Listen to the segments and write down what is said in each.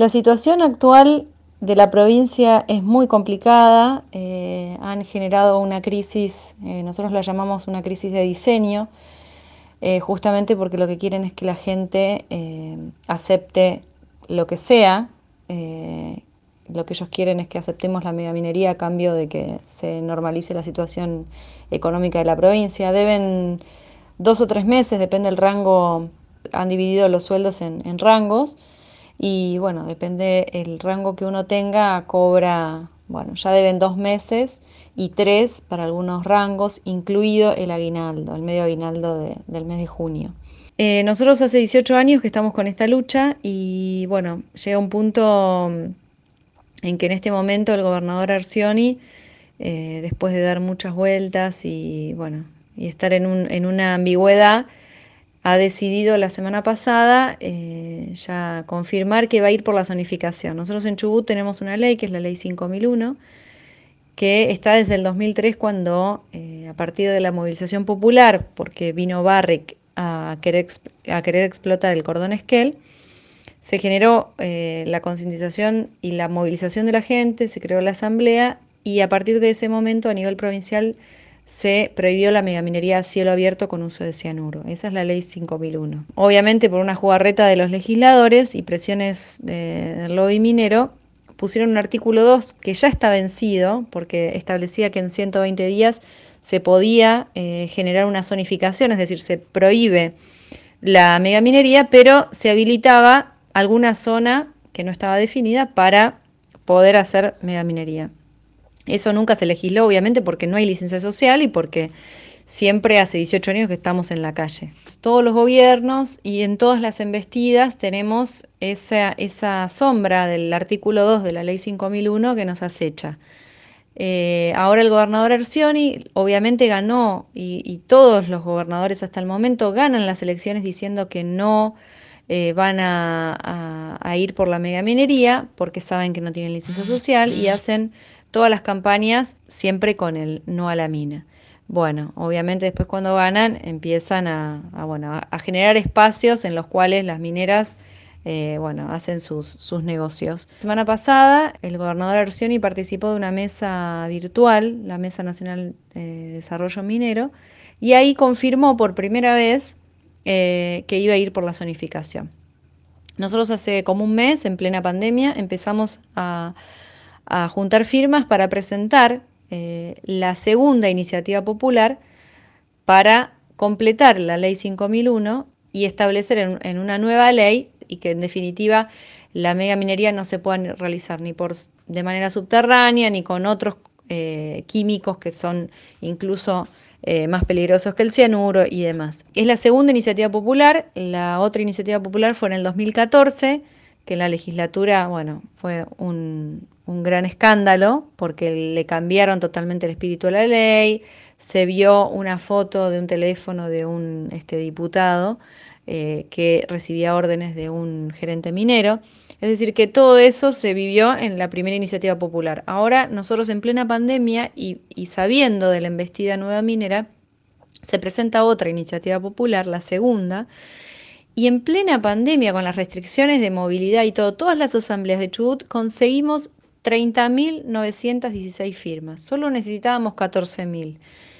La situación actual de la provincia es muy complicada, eh, han generado una crisis, eh, nosotros la llamamos una crisis de diseño, eh, justamente porque lo que quieren es que la gente acepte lo que sea, lo que ellos quieren es que aceptemos la megaminería a cambio de que se normalice la situación económica de la provincia. Deben dos o tres meses, depende del rango, han dividido los sueldos en rangos y bueno, depende el rango que uno tenga, cobra, bueno, ya deben dos meses y tres para algunos rangos, incluido el aguinaldo, el medio aguinaldo del mes de junio. Eh, nosotros hace 18 años que estamos con esta lucha y bueno, llega un punto mm, en que en este momento el gobernador Arcioni, eh, después de dar muchas vueltas y bueno, y estar en, un, en una ambigüedad, ha decidido la semana pasada eh, ya confirmar que va a ir por la zonificación. Nosotros en Chubut tenemos una ley, que es la ley 5001, que está desde el 2003 cuando, eh, a partir de la movilización popular, porque vino Barrick a querer, a querer explotar el cordón Esquel, se generó eh, la concientización y la movilización de la gente, se creó la asamblea y a partir de ese momento a nivel provincial se prohibió la megaminería a cielo abierto con uso de cianuro. Esa es la ley 5001. Obviamente por una jugarreta de los legisladores y presiones del lobby minero, pusieron un artículo 2 que ya está vencido, porque establecía que en 120 días se podía eh, generar una zonificación, es decir, se prohíbe la megaminería, pero se habilitaba alguna zona que no estaba definida para poder hacer megaminería. Eso nunca se legisló, obviamente, porque no hay licencia social y porque siempre hace 18 años que estamos en la calle. Todos los gobiernos y en todas las embestidas tenemos esa, esa sombra del artículo 2 de la ley 5001 que nos acecha. Eh, ahora el gobernador Ercioni obviamente ganó y, todos los gobernadores hasta el momento ganan las elecciones diciendo que no eh, van a, a ir por la megaminería porque saben que no tienen licencia social y hacen todas las campañas siempre con el no a la mina. Bueno, obviamente después cuando ganan empiezan a, generar espacios en los cuales las mineras eh, bueno, hacen sus, negocios. La semana pasada, el gobernador Arcioni participó de una mesa virtual, la Mesa Nacional de Desarrollo Minero, y ahí confirmó por primera vez eh, que iba a ir por la zonificación. Nosotros hace como un mes, en plena pandemia, empezamos a, a juntar firmas para presentar eh, la segunda iniciativa popular para completar la ley 5001 y establecer en, una nueva ley y que en definitiva la megaminería no se pueda realizar ni por, de manera subterránea ni con otros eh, químicos que son incluso eh, más peligrosos que el cianuro y demás. Es la segunda iniciativa popular, la otra iniciativa popular fue en el 2014, que la legislatura, bueno, fue un, un gran escándalo porque le cambiaron totalmente el espíritu de la ley, se vio una foto de un teléfono de un este, diputado eh, que recibía órdenes de un gerente minero. Es decir, que todo eso se vivió en la primera iniciativa popular. Ahora nosotros en plena pandemia y, y sabiendo de la embestida nueva minera, se presenta otra iniciativa popular, la segunda, y en plena pandemia, con las restricciones de movilidad y todo, todas las asambleas de Chubut conseguimos 30.916 firmas. Solo necesitábamos 14.000.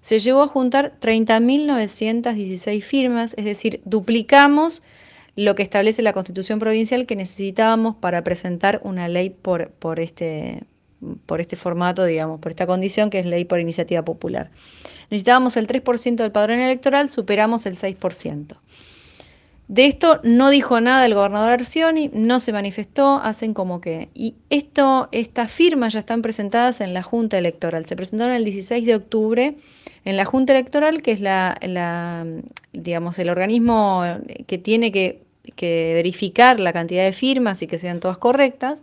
Se llegó a juntar 30.916 firmas, es decir, duplicamos lo que establece la Constitución Provincial que necesitábamos para presentar una ley por, este, por este formato, digamos, por esta condición que es ley por iniciativa popular. Necesitábamos el 3% del padrón electoral, superamos el 6%. De esto no dijo nada el gobernador Arcioni, no se manifestó, hacen como que. Y esto, estas firmas ya están presentadas en la Junta Electoral. Se presentaron el 16 de octubre en la Junta Electoral, que es la, digamos, el organismo que tiene que, verificar la cantidad de firmas y que sean todas correctas.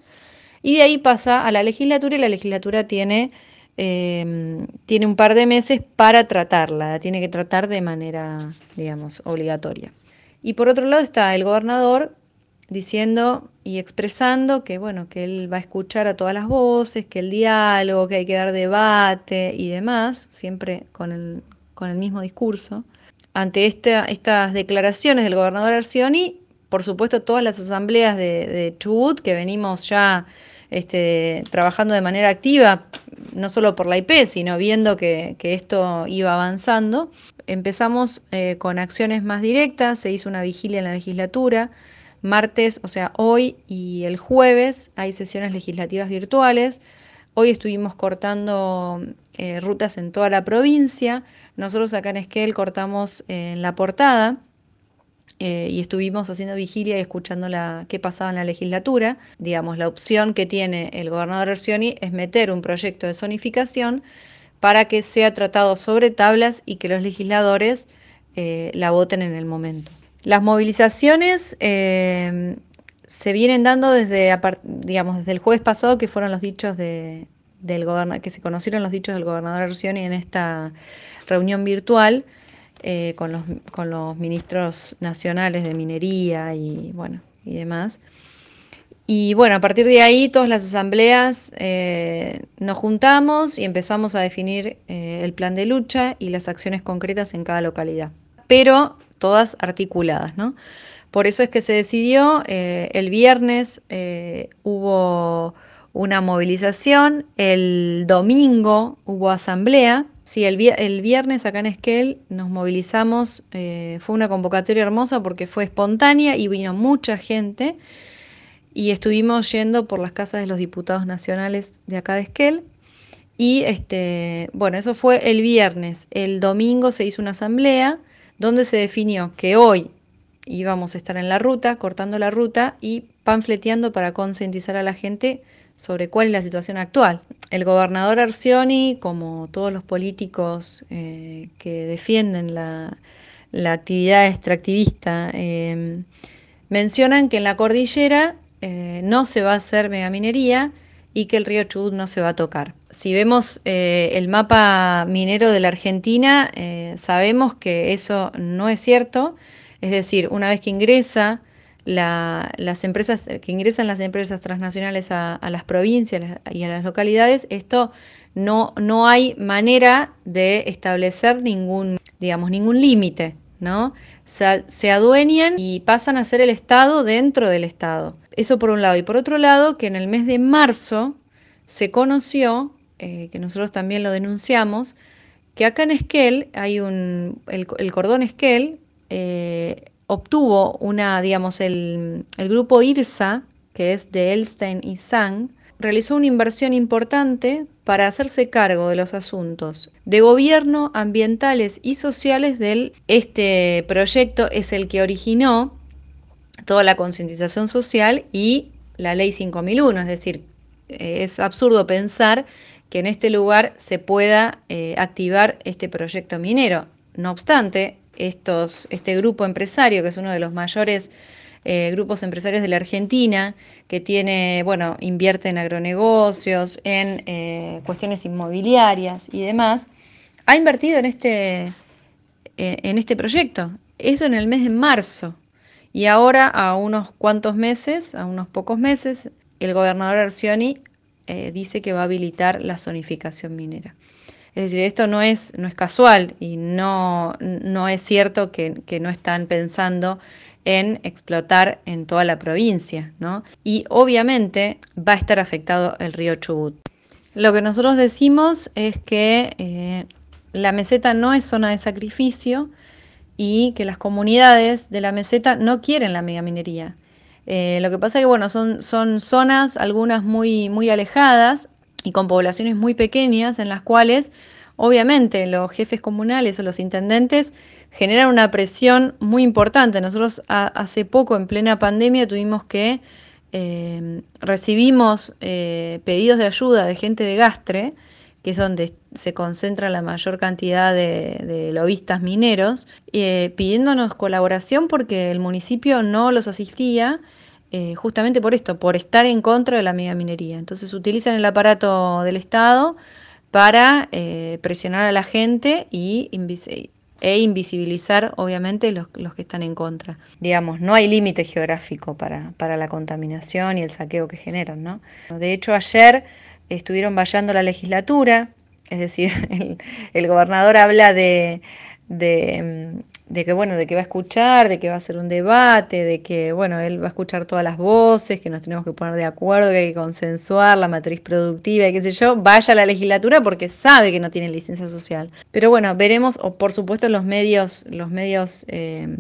Y de ahí pasa a la legislatura y la legislatura tiene, em, tiene un par de meses para tratarla, tiene que tratar de manera, digamos, obligatoria. Y por otro lado está el gobernador diciendo y expresando que bueno, que él va a escuchar a todas las voces, que el diálogo, que hay que dar debate y demás, siempre con el, con el mismo discurso. Ante estas declaraciones del gobernador Arcioni, por supuesto todas las asambleas de, de Chubut, que venimos ya este, trabajando de manera activa, no solo por la IP, sino viendo que, esto iba avanzando. Empezamos eh, con acciones más directas, se hizo una vigilia en la legislatura. Martes, o sea, hoy y el jueves hay sesiones legislativas virtuales. Hoy estuvimos cortando eh, rutas en toda la provincia. Nosotros acá en Esquel cortamos eh, en la portada eh, y estuvimos haciendo vigilia y escuchando la, qué pasaba en la legislatura. Digamos, la opción que tiene el gobernador Erzioni es meter un proyecto de zonificación para que sea tratado sobre tablas y que los legisladores eh, la voten en el momento. Las movilizaciones eh, se vienen dando desde, desde el jueves pasado, que fueron los dichos de, del que se conocieron los dichos del gobernador Erzioni en esta reunión virtual. Eh, con, los, ministros nacionales de minería y, bueno, y demás. Y bueno, a partir de ahí todas las asambleas eh, nos juntamos y empezamos a definir eh, el plan de lucha y las acciones concretas en cada localidad, pero todas articuladas, ¿no? Por eso es que se decidió, el viernes hubo una movilización, el domingo hubo asamblea Sí, el, viernes acá en Esquel nos movilizamos, eh, fue una convocatoria hermosa porque fue espontánea y vino mucha gente y estuvimos yendo por las casas de los diputados nacionales de acá de Esquel y este, bueno, eso fue el viernes. El domingo se hizo una asamblea donde se definió que hoy íbamos a estar en la ruta, cortando la ruta y panfleteando para concientizar a la gente sobre cuál es la situación actual. El gobernador Arcioni, como todos los políticos eh, que defienden la, actividad extractivista, eh, mencionan que en la cordillera eh, no se va a hacer megaminería y que el río Chubut no se va a tocar. Si vemos el mapa minero de la Argentina, sabemos que eso no es cierto, es decir, una vez que ingresa las empresas, que ingresan las empresas transnacionales a, las provincias y a las localidades, esto no, no hay manera de establecer ningún, digamos, ningún límite, ¿no? Se, adueñan y pasan a ser el Estado dentro del Estado. Eso por un lado. Y por otro lado, que en el mes de marzo se conoció, eh, que nosotros también lo denunciamos, que acá en Esquel hay un, el, cordón Esquel, eh, obtuvo una, digamos, el, grupo IRSA, que es de Elstein y Sang, realizó una inversión importante para hacerse cargo de los asuntos de gobierno, ambientales y sociales del este proyecto es el que originó toda la concientización social y la ley 5001, es decir, eh, es absurdo pensar que en este lugar se pueda eh, activar este proyecto minero. No obstante, este grupo empresario, que es uno de los mayores eh, grupos empresarios de la Argentina, que tiene, bueno, invierte en agronegocios, en eh, cuestiones inmobiliarias y demás, ha invertido este, eh, en este, proyecto. Eso en el mes de marzo. Y ahora, a unos cuantos meses, a unos pocos meses, el gobernador Arcioni dice que va a habilitar la zonificación minera. Es decir, esto no es, no es casual y no, no es cierto que, no están pensando en explotar en toda la provincia, ¿no? Y obviamente va a estar afectado el río Chubut. Lo que nosotros decimos es que eh, la meseta no es zona de sacrificio y que las comunidades de la meseta no quieren la megaminería. Eh, lo que pasa es que, bueno, son, son zonas, algunas muy, muy alejadas, y con poblaciones muy pequeñas en las cuales obviamente los jefes comunales o los intendentes generan una presión muy importante. Nosotros hace poco en plena pandemia tuvimos que eh, recibimos eh, pedidos de ayuda de gente de Gastre, que es donde se concentra la mayor cantidad de, lobistas mineros, eh, pidiéndonos colaboración porque el municipio no los asistía eh, justamente por esto, por estar en contra de la minería. Entonces utilizan el aparato del Estado para eh, presionar a la gente y e invisibilizar obviamente los, que están en contra. Digamos, no hay límite geográfico para, la contaminación y el saqueo que generan. ¿no? De hecho, ayer estuvieron vallando la legislatura, es decir, el, gobernador habla de mm, de que bueno, de que va a escuchar, de que va a ser un debate, de que bueno, él va a escuchar todas las voces, que nos tenemos que poner de acuerdo, que hay que consensuar la matriz productiva y qué sé yo, vaya a la legislatura porque sabe que no tiene licencia social. Pero bueno, veremos, o por supuesto los medios, los medios eh,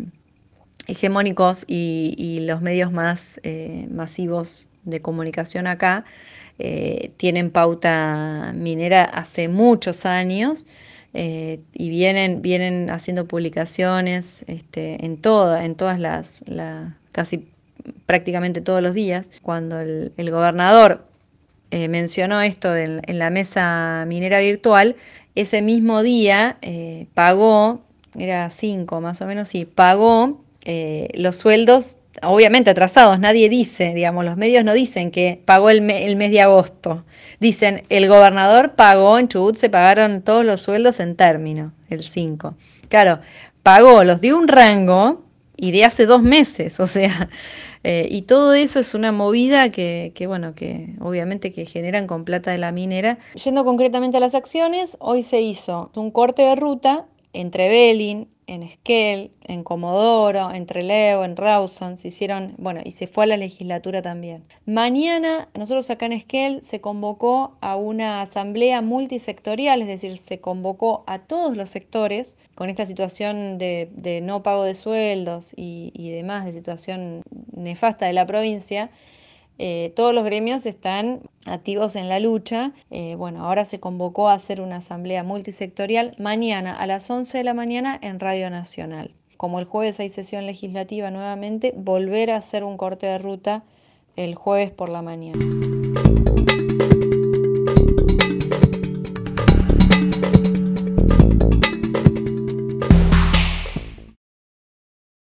hegemónicos y, los medios más eh, masivos de comunicación acá eh, tienen pauta minera hace muchos años. Eh, y vienen, vienen haciendo publicaciones este, en, toda, en todas las, casi prácticamente todos los días. Cuando el, gobernador eh, mencionó esto en la mesa minera virtual, ese mismo día eh, pagó, era cinco más o menos, sí, pagó los sueldos obviamente atrasados, nadie dice, digamos, los medios no dicen que pagó el, mes de agosto, dicen el gobernador pagó en Chubut, se pagaron todos los sueldos en término, el 5. Claro, pagó, los dio un rango y de hace dos meses, o sea, eh, y todo eso es una movida que, que, bueno, que obviamente que generan con plata de la minera. Yendo concretamente a las acciones, hoy se hizo un corte de ruta entre Belín, en Esquel, en Comodoro, en Trelew, en Rawson, se hicieron, bueno, y se fue a la legislatura también. Mañana, nosotros acá en Esquel se convocó a una asamblea multisectorial, es decir, se convocó a todos los sectores con esta situación de, no pago de sueldos y demás, de situación nefasta de la provincia eh, todos los gremios están activos en la lucha. Eh, bueno, ahora se convocó a hacer una asamblea multisectorial mañana a las 11 de la mañana en Radio Nacional. Como el jueves hay sesión legislativa nuevamente, volver a hacer un corte de ruta el jueves por la mañana.